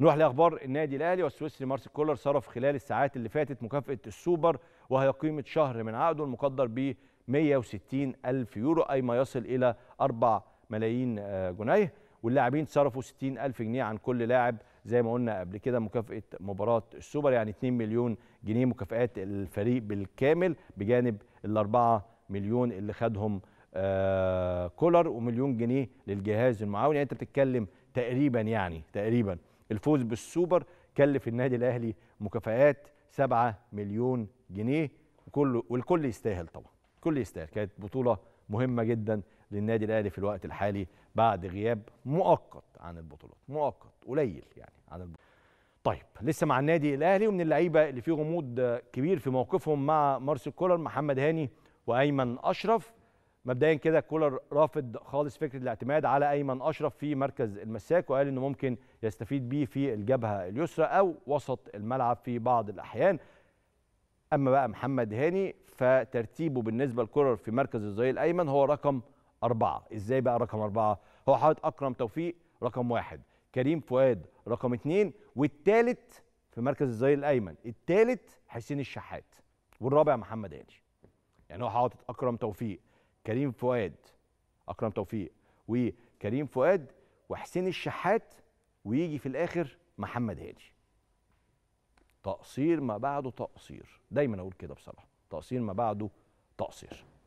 نروح لاخبار النادي الاهلي والسويسري مارسيل كولر صرف خلال الساعات اللي فاتت مكافاه السوبر وهي قيمه شهر من عقده المقدر ب 160 الف يورو اي ما يصل الى 4 ملايين آه، جنيه واللاعبين صرفوا 60 الف جنيه عن كل لاعب زي ما قلنا قبل كده مكافاه مباراه السوبر يعني 2 مليون جنيه مكافئات الفريق بالكامل بجانب ال 4 مليون اللي خدهم آه، كولر ومليون جنيه للجهاز المعاون يعني انت بتتكلم تقريبا يعني تقريبا الفوز بالسوبر كلف النادي الاهلي مكافآت 7 مليون جنيه وكله والكل يستاهل طبعا الكل يستاهل كانت بطوله مهمه جدا للنادي الاهلي في الوقت الحالي بعد غياب مؤقت عن البطولات مؤقت قليل يعني عن البطولات. طيب لسه مع النادي الاهلي ومن اللعيبه اللي فيه غموض كبير في موقفهم مع مارسيل كولر محمد هاني وايمن اشرف مبدئيا كده كولر رافض خالص فكره الاعتماد على ايمن اشرف في مركز المساك وقال انه ممكن يستفيد بيه في الجبهه اليسرى او وسط الملعب في بعض الاحيان اما بقى محمد هاني فترتيبه بالنسبه لكولر في مركز الظهير الايمن هو رقم أربعة ازاي بقى رقم أربعة هو حاطط اكرم توفيق رقم واحد كريم فؤاد رقم اثنين والثالث في مركز الظهير الايمن الثالث حسين الشحات والرابع محمد هاني يعني هو حاطط اكرم توفيق كريم فؤاد اكرم توفيق وكريم فؤاد وحسين الشحات ويجي في الاخر محمد هادي تقصير ما بعده تقصير دايما اقول كده بصراحه تقصير ما بعده تقصير